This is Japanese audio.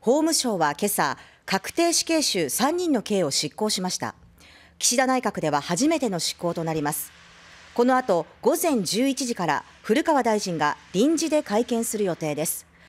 法務省は今朝、確定死刑囚3人の刑を執行しました。岸田内閣では初めての執行となります。この後、午前11時から古川大臣が臨時で会見する予定です。